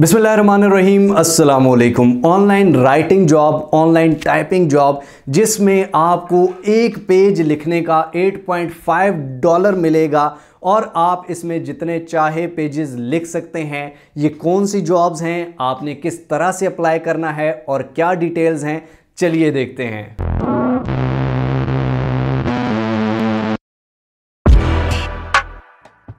बिसमीम अल्लाम online writing job online typing job जिसमें आपको एक पेज लिखने का 8.5 डॉलर मिलेगा और आप इसमें जितने चाहे पेजेस लिख सकते हैं ये कौन सी जॉब्स हैं आपने किस तरह से अप्लाई करना है और क्या डिटेल्स हैं चलिए देखते हैं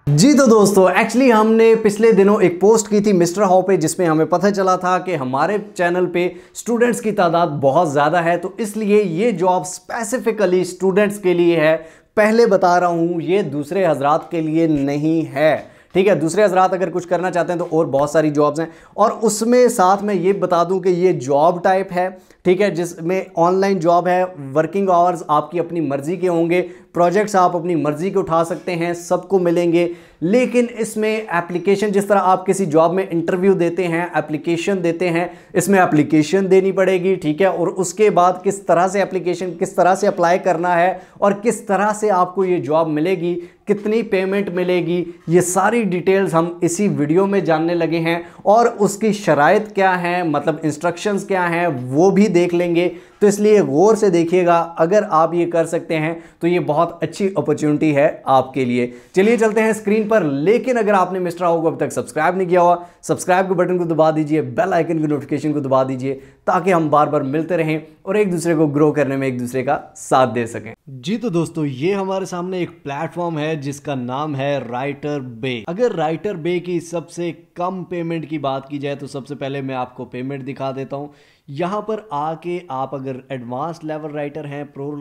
जी तो दोस्तों एक्चुअली हमने पिछले दिनों एक पोस्ट की थी मिस्टर हाउ पे जिसमें हमें पता चला था कि हमारे चैनल पे स्टूडेंट्स की तादाद बहुत ज़्यादा है तो इसलिए ये जॉब स्पेसिफिकली स्टूडेंट्स के लिए है पहले बता रहा हूँ ये दूसरे हजरात के लिए नहीं है ठीक है दूसरे हजरात अगर कुछ करना चाहते हैं तो और बहुत सारी जॉब्स हैं और उसमें साथ में ये बता दूं कि ये जॉब टाइप है ठीक है जिसमें ऑनलाइन जॉब है वर्किंग आवर्स आपकी अपनी मर्ज़ी के होंगे प्रोजेक्ट्स आप अपनी मर्जी के उठा सकते हैं सबको मिलेंगे लेकिन इसमें एप्लीकेशन जिस तरह आप किसी जॉब में इंटरव्यू देते हैं एप्लीकेशन देते हैं इसमें एप्लीकेशन देनी पड़ेगी ठीक है और उसके बाद किस तरह से एप्लीकेशन किस तरह से अप्लाई करना है और किस तरह से आपको ये जॉब मिलेगी कितनी पेमेंट मिलेगी ये सारी डिटेल्स हम इसी वीडियो में जानने लगे हैं और उसकी शराइ क्या हैं मतलब इंस्ट्रक्शंस क्या हैं वो भी देख लेंगे तो इसलिए गौर से देखिएगा अगर आप ये कर सकते हैं तो ये बहुत अच्छी अपॉर्चुनिटी है आपके लिए चलिए चलते हैं स्क्रीन पर लेकिन अगर आपने मिस्टर हाउ को अब तक सब्सक्राइब नहीं किया हुआ सब्सक्राइब के बटन को दबा दीजिए बेल आइकन की नोटिफिकेशन को दबा दीजिए ताकि हम बार बार मिलते रहें और एक दूसरे को ग्रो करने में एक दूसरे का साथ दे सकें जी तो दोस्तों ये हमारे सामने एक प्लेटफॉर्म है जिसका नाम है राइटर बे अगर राइटर बे की सबसे कम पेमेंट की बात की जाए तो सबसे पहले मैं आपको पेमेंट दिखा देता हूँ यहाँ पर आके आप अगर एडवांस लेवल राइटर हैं प्रो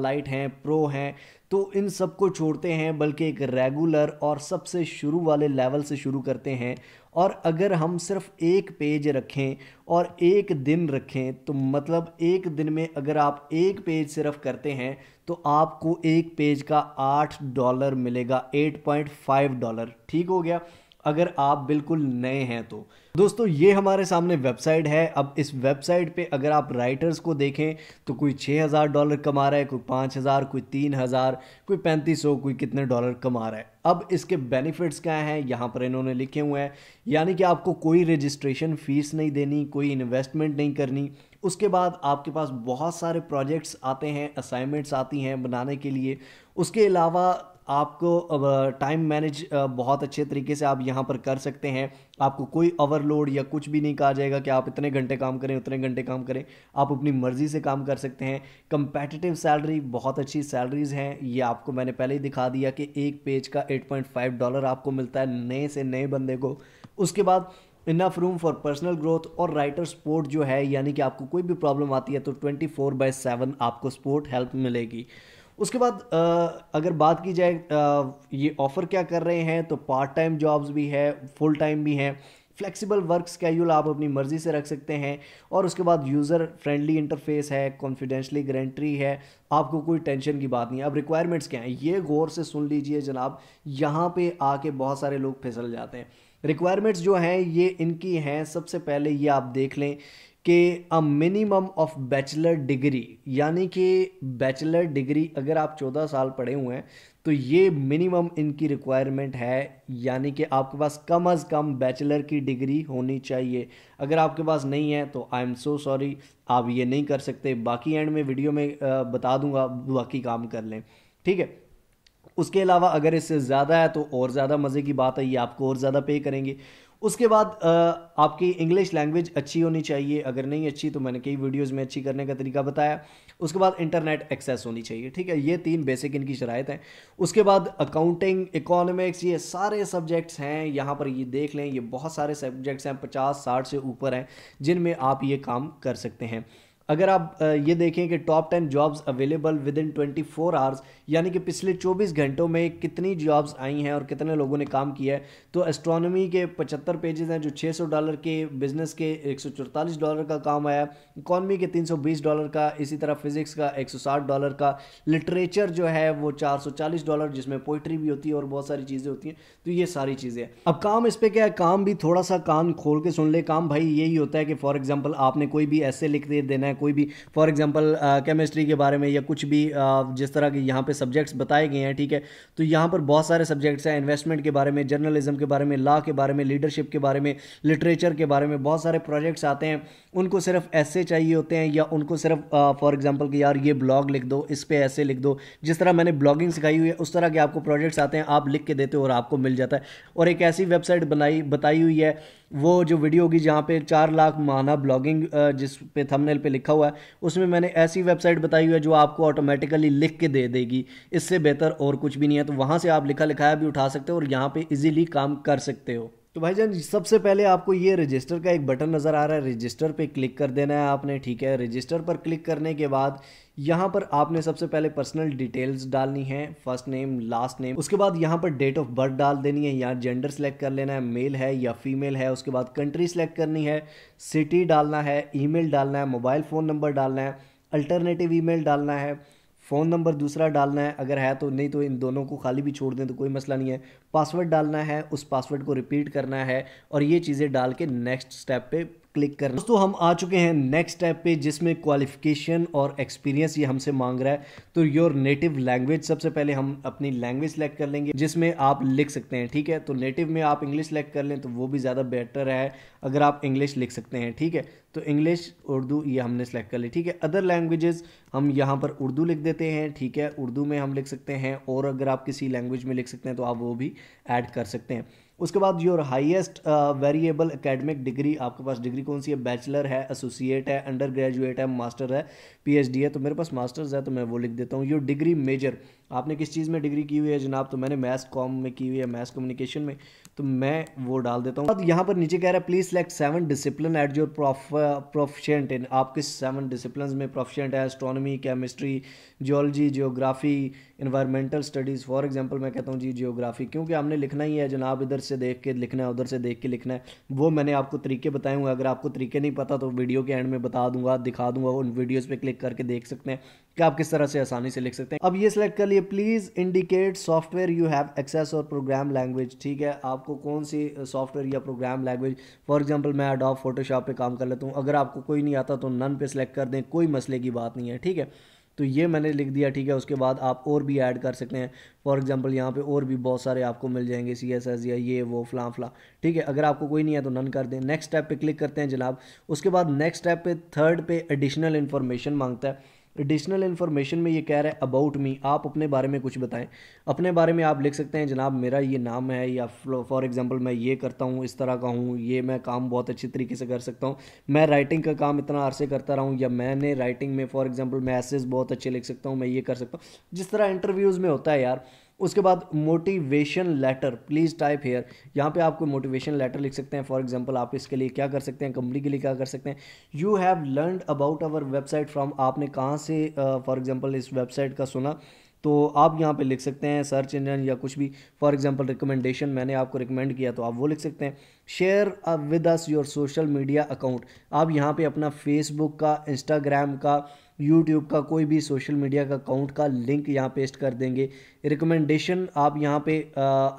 लाइट uh, हैं प्रो हैं तो इन सब को छोड़ते हैं बल्कि एक रेगुलर और सबसे शुरू वाले लेवल से शुरू करते हैं और अगर हम सिर्फ एक पेज रखें और एक दिन रखें तो मतलब एक दिन में अगर आप एक पेज सिर्फ करते हैं तो आपको एक पेज का आठ डॉलर मिलेगा एट पॉइंट फाइव डॉलर ठीक हो गया अगर आप बिल्कुल नए हैं तो दोस्तों ये हमारे सामने वेबसाइट है अब इस वेबसाइट पे अगर आप राइटर्स को देखें तो कोई 6000 डॉलर कमा रहा है कोई 5000 कोई 3000 कोई 3500 कोई कितने डॉलर कमा रहा है अब इसके बेनिफिट्स क्या हैं यहाँ पर इन्होंने लिखे हुए हैं यानी कि आपको कोई रजिस्ट्रेशन फ़ीस नहीं देनी कोई इन्वेस्टमेंट नहीं करनी उसके बाद आपके पास बहुत सारे प्रोजेक्ट्स आते हैं असाइनमेंट्स आती हैं बनाने के लिए उसके अलावा आपको टाइम मैनेज बहुत अच्छे तरीके से आप यहाँ पर कर सकते हैं आपको कोई ओवरलोड या कुछ भी नहीं कहा जाएगा कि आप इतने घंटे काम करें उतने घंटे काम करें आप अपनी मर्ज़ी से काम कर सकते हैं कंपेटिटिव सैलरी बहुत अच्छी सैलरीज़ हैं ये आपको मैंने पहले ही दिखा दिया कि एक पेज का 8.5 डॉलर आपको मिलता है नए से नए बंदे को उसके बाद enough room for personal growth और राइटर सपोर्ट जो है यानी कि आपको कोई भी प्रॉब्लम आती है तो ट्वेंटी फोर बाई सेवन आपको सपोर्ट हेल्प मिलेगी उसके बाद अगर बात की जाए ये ऑफ़र क्या कर रहे हैं तो पार्ट टाइम जॉब्स भी है फुल टाइम भी हैं फ्लेक्सिबल वर्क स्कैल आप अपनी मर्ज़ी से रख सकते हैं और उसके बाद यूज़र फ्रेंडली इंटरफेस है कॉन्फिडेंशली ग्रेंट्री है आपको कोई टेंशन की बात नहीं है अब रिक्वायरमेंट्स क्या हैं ये गौर से सुन लीजिए जनाब यहाँ पे आके बहुत सारे लोग फिसल जाते हैं रिक्वायरमेंट्स जो हैं ये इनकी हैं सबसे पहले ये आप देख लें कि a minimum of bachelor degree यानी कि बैचलर डिग्री अगर आप 14 साल पढ़े हुए हैं तो ये मिनिमम इनकी रिक्वायरमेंट है यानी कि आपके पास कम अज़ कम बैचलर की डिग्री होनी चाहिए अगर आपके पास नहीं है तो आई एम सो सॉरी आप ये नहीं कर सकते बाकी एंड में वीडियो में बता दूंगा बाकी काम कर लें ठीक है उसके अलावा अगर इससे ज़्यादा है तो और ज़्यादा मज़े की बात है ये आपको और ज़्यादा पे करेंगे उसके बाद आपकी इंग्लिश लैंग्वेज अच्छी होनी चाहिए अगर नहीं अच्छी तो मैंने कई वीडियोज़ में अच्छी करने का तरीका बताया उसके बाद इंटरनेट एक्सेस होनी चाहिए ठीक है ये तीन बेसिक इनकी शरात हैं उसके बाद अकाउंटिंग इकोनॉमिक्स ये सारे सब्जेक्ट्स हैं यहाँ पर ये देख लें ये बहुत सारे सब्जेक्ट्स हैं पचास साठ से ऊपर हैं जिनमें आप ये काम कर सकते हैं अगर आप ये देखें कि top ten jobs available within twenty four hours यानी कि पिछले चौबीस घंटों में कितनी जॉब्स आई हैं और कितने लोगों ने काम किया है तो एस्ट्रोनॉमी के पचहत्तर पेजेस हैं जो छः सौ डॉलर के बिजनेस के एक सौ चौतालीस डॉलर का काम आया इकॉनमी के तीन सौ बीस डॉलर का इसी तरह फिजिक्स का एक सौ साठ डॉलर का लिटरेचर जो है वो चार सौ चालीस डॉलर जिसमें पोइट्री भी होती है और बहुत सारी चीज़ें होती हैं तो ये सारी चीज़ें अब काम इस पर क्या है काम भी थोड़ा सा कान खोल के सुन ले काम भाई यही होता है कि फॉर एग्जाम्पल आपने कोई भी ऐसे लिख दे देना है कोई भी फॉर एग्जाम्पल केमिस्ट्री के बारे में या कुछ भी uh, जिस तरह के यहाँ पे सब्जेक्ट्स बताए गए हैं ठीक है तो यहाँ पर बहुत सारे सब्जेक्ट्स हैं इन्वेस्टमेंट के बारे में जर्नलिज्म के बारे में लॉ के बारे में लीडरशिप के बारे में लिटरेचर के बारे में बहुत सारे प्रोजेक्ट्स आते हैं उनको सिर्फ ऐसे चाहिए होते हैं या उनको सिर्फ फॉर uh, एग्जाम्पल कि यार ये ब्लॉग लिख दो इस पर ऐसे लिख दो जिस तरह मैंने ब्लॉगिंग सिखाई हुई है उस तरह के आपको प्रोजेक्ट्स आते हैं आप लिख के देते हो और आपको मिल जाता है और एक ऐसी वेबसाइट बनाई बताई हुई है वो जो वीडियो होगी जहाँ पे चार लाख माना ब्लॉगिंग uh, जिस पे थंबनेल पे लिख लिखा हुआ है उसमें मैंने ऐसी वेबसाइट बताई हुई है जो आपको ऑटोमेटिकली लिख के दे देगी इससे बेहतर और कुछ भी नहीं है तो वहाँ से आप लिखा लिखाया भी उठा सकते हो और यहाँ पर ईजिली काम कर सकते हो तो भाईजान सबसे पहले आपको ये रजिस्टर का एक बटन नज़र आ रहा है रजिस्टर पे क्लिक कर देना है आपने ठीक है रजिस्टर पर क्लिक करने के बाद यहाँ पर आपने सबसे पहले पर्सनल डिटेल्स डालनी है फर्स्ट नेम लास्ट नेम उसके बाद यहाँ पर डेट ऑफ बर्थ डाल देनी है यहाँ जेंडर सेलेक्ट कर लेना है मेल है या फीमेल है उसके बाद कंट्री सेलेक्ट करनी है सिटी डालना है ईमेल डालना है मोबाइल फ़ोन नंबर डालना है अल्टरनेटिव ईमेल डालना है फ़ोन नंबर दूसरा डालना है अगर है तो नहीं तो इन दोनों को खाली भी छोड़ दें तो कोई मसला नहीं है पासवर्ड डालना है उस पासवर्ड को रिपीट करना है और ये चीज़ें डाल के नेक्स्ट स्टेप पे क्लिक करना दोस्तों हम आ चुके हैं नेक्स्ट स्टेप पे जिसमें क्वालिफिकेशन और एक्सपीरियंस ये हमसे मांग रहा है तो योर नेटिव लैंग्वेज सबसे पहले हम अपनी लैंग्वेज सेलेक्ट कर लेंगे जिसमें आप लिख सकते हैं ठीक है तो नेटिव में आप इंग्लिश सेलेक्ट कर लें तो वो भी ज़्यादा बेटर है अगर आप इंग्लिश लिख सकते हैं ठीक है तो इंग्लिश उर्दू ये हमने सेलेक्ट कर ली ठीक है अदर लैंग्वेजेस हम यहाँ पर उर्दू लिख देते हैं ठीक है उर्दू में हम लिख सकते हैं और अगर आप किसी लैंग्वेज में लिख सकते हैं तो आप वो भी ऐड कर सकते हैं उसके बाद your highest variable academic degree आपके पास डिग्री कौन सी है बैचलर है एसोसिएट है अंडर ग्रेजुएट है मास्टर है पीएचडी है तो मेरे पास मास्टर्स है तो मैं वो लिख देता हूँ योर डिग्री मेजर आपने किस चीज़ में डिग्री की हुई है जनाब तो मैंने मैथ्स कॉम में की हुई है मैथ्स कम्युनिकेशन में तो मैं वो डाल देता हूँ यहाँ पर नीचे कह रहा है please select seven discipline at your proficient in आप किस सेवन डिसिप्लिन में प्रोफिशेंट है astronomy chemistry geology geography environmental studies for example मैं कहता हूँ जी जियोग्राफी क्योंकि हमने लिखना ही है जनाब इधर से देख के लिखना है उधर से देख के लिखना है वो मैंने आपको तरीके बताए हुए अगर आपको तरीके नहीं पता तो वीडियो के एंड में बता दूंगा दिखा दूंगा उन वीडियोज़ पर क्लिक करके देख सकते हैं कि आप किस तरह से आसानी से लिख सकते हैं अब ये सिलेक्ट कर लिए please indicate software you have access और प्रोग्राम लैंग्वेज ठीक है आपको कौन सी सॉफ्टवेयर या प्रोग्राम लैंग्वेज फॉर एग्जांपल मैं अडॉप फोटोशॉप पे काम कर लेता हूँ अगर आपको कोई नहीं आता तो नन पे सिलेक्ट कर दें कोई मसले की बात नहीं है ठीक है तो ये मैंने लिख दिया ठीक है उसके बाद आप और भी ऐड कर सकते हैं फॉर एग्जांपल यहाँ पे और भी बहुत सारे आपको मिल जाएंगे सी एस एस या ये वो फ्ला फ्ला ठीक है अगर आपको कोई नहीं है तो नन कर दें नेक्स्ट स्टेप पे क्लिक करते हैं जनाब उसके बाद नेक्स्ट स्टेप पे थर्ड पे एडिशनल इन्फॉर्मेशन मांगता है एडिशनल इन्फॉर्मेशन में ये कह रहा है अबाउट मी आप अपने बारे में कुछ बताएं अपने बारे में आप लिख सकते हैं जनाब मेरा ये नाम है या फॉर एग्जांपल मैं ये करता हूँ इस तरह का हूँ ये मैं काम बहुत अच्छे तरीके से कर सकता हूँ मैं राइटिंग का काम इतना अरसे करता रहा हूँ या मैंने राइटिंग में फॉर एग्जाम्पल मैं बहुत अच्छे लिख सकता हूँ मैं ये कर सकता हूँ जिस तरह इंटरव्यूज़ में होता है यार उसके बाद motivation letter please type here यहाँ पे आपको मोटिवेशन लेटर लिख सकते हैं फॉर एग्जांपल आप इसके लिए क्या कर सकते हैं कंपनी के लिए क्या कर सकते हैं you have learn about our website from आपने कहाँ से फॉर uh, एग्जांपल इस वेबसाइट का सुना तो आप यहाँ पे लिख सकते हैं सर्च इंजन या कुछ भी फॉर एग्जांपल रिकमेंडेशन मैंने आपको रिकमेंड किया तो आप वो लिख सकते हैं share with us your social media account आप यहाँ पे अपना फेसबुक का इंस्टाग्राम का यूट्यूब का कोई भी सोशल मीडिया का अकाउंट का लिंक यहाँ पेस्ट कर देंगे रिकमेंडेशन आप यहाँ पे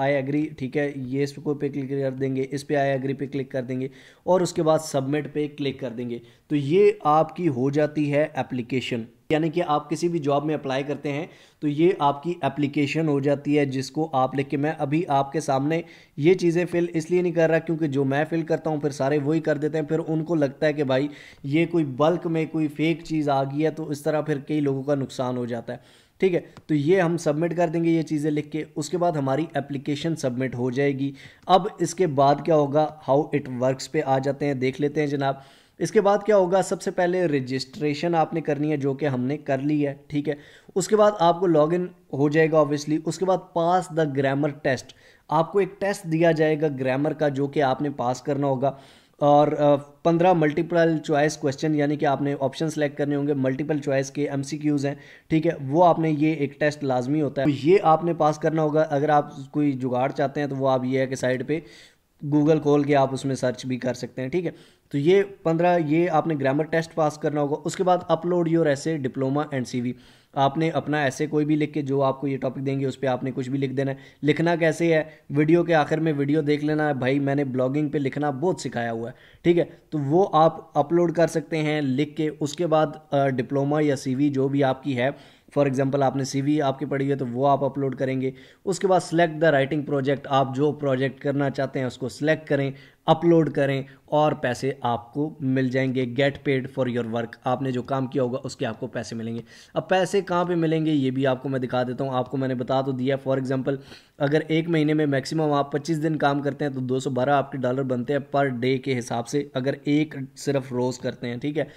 आई एग्री ठीक है ये इसको पे क्लिक कर देंगे इस पर आई एग्री पे क्लिक कर देंगे और उसके बाद सबमिट पे क्लिक कर देंगे तो ये आपकी हो जाती है एप्लीकेशन यानी कि आप किसी भी जॉब में अप्लाई करते हैं तो ये आपकी एप्लीकेशन हो जाती है जिसको आप लिख के मैं अभी आपके सामने ये चीज़ें फिल इसलिए नहीं कर रहा क्योंकि जो मैं फिल करता हूँ फिर सारे वही कर देते हैं फिर उनको लगता है कि भाई ये कोई बल्क में कोई फेक चीज़ आ गई है तो इस तरह फिर कई लोगों का नुकसान हो जाता है ठीक है तो ये हम सबमिट कर देंगे ये चीज़ें लिख के उसके बाद हमारी एप्लीकेशन सबमिट हो जाएगी अब इसके बाद क्या होगा हाउ इट वर्क्स पे आ जाते हैं देख लेते हैं जनाब इसके बाद क्या होगा सबसे पहले रजिस्ट्रेशन आपने करनी है जो कि हमने कर ली है ठीक है उसके बाद आपको लॉगिन हो जाएगा ऑब्वियसली उसके बाद पास द ग्रामर टेस्ट आपको एक टेस्ट दिया जाएगा ग्रामर का जो कि आपने पास करना होगा और पंद्रह मल्टीपल चॉइस क्वेश्चन यानी कि आपने ऑप्शन सेलेक्ट करने होंगे मल्टीपल चॉइस के एम हैं ठीक है वो आपने ये एक टेस्ट लाजमी होता है तो ये आपने पास करना होगा अगर आप कोई जुगाड़ चाहते हैं तो वो आप ये है कि साइड पे गूगल खोल के आप उसमें सर्च भी कर सकते हैं ठीक है तो ये पंद्रह ये आपने ग्रामर टेस्ट पास करना होगा उसके बाद अपलोड योर ऐसे डिप्लोमा एंड सी आपने अपना ऐसे कोई भी लिख के जो आपको ये टॉपिक देंगे उस पर आपने कुछ भी लिख देना है लिखना कैसे है वीडियो के आखिर में वीडियो देख लेना है भाई मैंने ब्लॉगिंग पे लिखना बहुत सिखाया हुआ है ठीक है तो वो आप अपलोड कर सकते हैं लिख के उसके बाद डिप्लोमा या सीवी जो भी आपकी है फॉर एग्जाम्पल आपने सी वी आपकी पढ़ी है तो वो आप अपलोड करेंगे उसके बाद सेलेक्ट द राइटिंग प्रोजेक्ट आप जो प्रोजेक्ट करना चाहते हैं उसको सेलेक्ट करें अपलोड करें और पैसे आपको मिल जाएंगे get paid for your work आपने जो काम किया होगा उसके आपको पैसे मिलेंगे अब पैसे कहाँ पे मिलेंगे ये भी आपको मैं दिखा देता हूँ आपको मैंने बता तो दिया फॉर एग्जांपल अगर एक महीने में मैक्सिमम आप 25 दिन काम करते हैं तो 212 आपके डॉलर बनते हैं पर डे के हिसाब से अगर एक सिर्फ रोज़ करते हैं ठीक है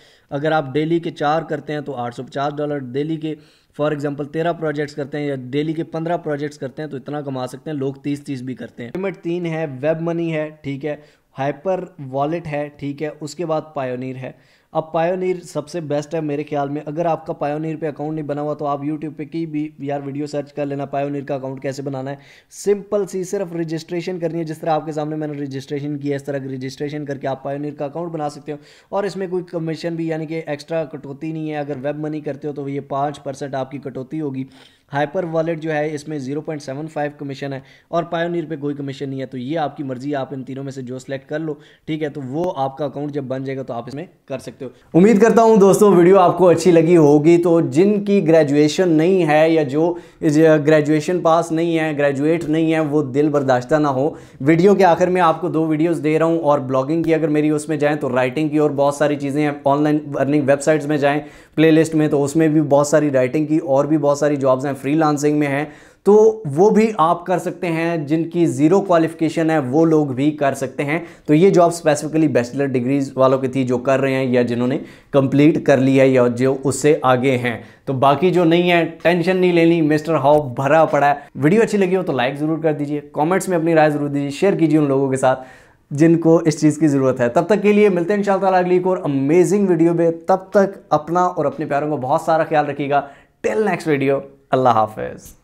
अगर आप डेली के चार करते हैं तो आठ डॉलर डेली के फॉर एग्जाम्पल तेरह प्रोजेक्ट्स करते हैं या डेली के पंद्रह प्रोजेक्ट्स करते हैं तो इतना कमा सकते हैं लोग तीस तीस भी करते हैं पेमेंट तीन है वेब मनी है ठीक है हाइपर वॉलेट है ठीक है उसके बाद पायोनीर है अब पायोनीर सबसे बेस्ट है मेरे ख्याल में अगर आपका पायोनीर पे अकाउंट नहीं बना हुआ तो आप यूट्यूब पे की भी यार वीडियो सर्च कर लेना पायोनीर का अकाउंट कैसे बनाना है सिंपल सी सिर्फ रजिस्ट्रेशन करनी है जिस तरह आपके सामने मैंने रजिस्ट्रेशन किया इस तरह की रजिस्ट्रेशन करके आप पायोनीर का अकाउंट बना सकते हो और इसमें कोई कमीशन भी यानी कि एक्स्ट्रा कटौती नहीं है अगर वेब मनी करते हो तो ये पाँच आपकी कटौती होगी हाइपर वॉलेट जो है इसमें 0.75 कमीशन है और पायोनियर पे कोई कमीशन नहीं है तो ये आपकी मर्जी आप इन तीनों में से जो सिलेक्ट कर लो ठीक है तो वो आपका अकाउंट जब बन जाएगा तो आप इसमें कर सकते हो उम्मीद करता हूँ दोस्तों वीडियो आपको अच्छी लगी होगी तो जिनकी ग्रेजुएशन नहीं है या जो ग्रेजुएशन पास नहीं है ग्रेजुएट नहीं है वो दिल बर्दाश्ता ना हो वीडियो के आखिर में आपको दो वीडियोज़ दे रहा हूँ और ब्लॉगिंग की अगर मेरी उसमें जाएँ तो राइटिंग की और बहुत सारी चीज़ें ऑनलाइन अर्निंग वेबसाइट्स में जाएँ प्ले में तो उसमें भी बहुत सारी राइटिंग की और भी बहुत सारी जॉब्स हैं फ्रीलांसिंग में हैं तो वो भी आप कर सकते हैं जिनकी ज़ीरो क्वालिफिकेशन है वो लोग भी कर सकते हैं तो ये जॉब स्पेसिफिकली बैचलर डिग्रीज वालों की थी जो कर रहे हैं या जिन्होंने कंप्लीट कर ली है या जो उससे आगे हैं तो बाकी जो नहीं है टेंशन नहीं लेनी मिस्टर हाउ भरा पड़ा है वीडियो अच्छी लगी हो तो लाइक ज़रूर कर दीजिए कॉमेंट्स में अपनी राय ज़रूर दीजिए शेयर कीजिए उन लोगों के साथ जिनको इस चीज़ की ज़रूरत है तब तक के लिए मिलते हैं शाला अगली एक और अमेजिंग वीडियो में तब तक अपना और अपने प्यारों का बहुत सारा ख्याल रखिएगा till next video Allah Hafiz.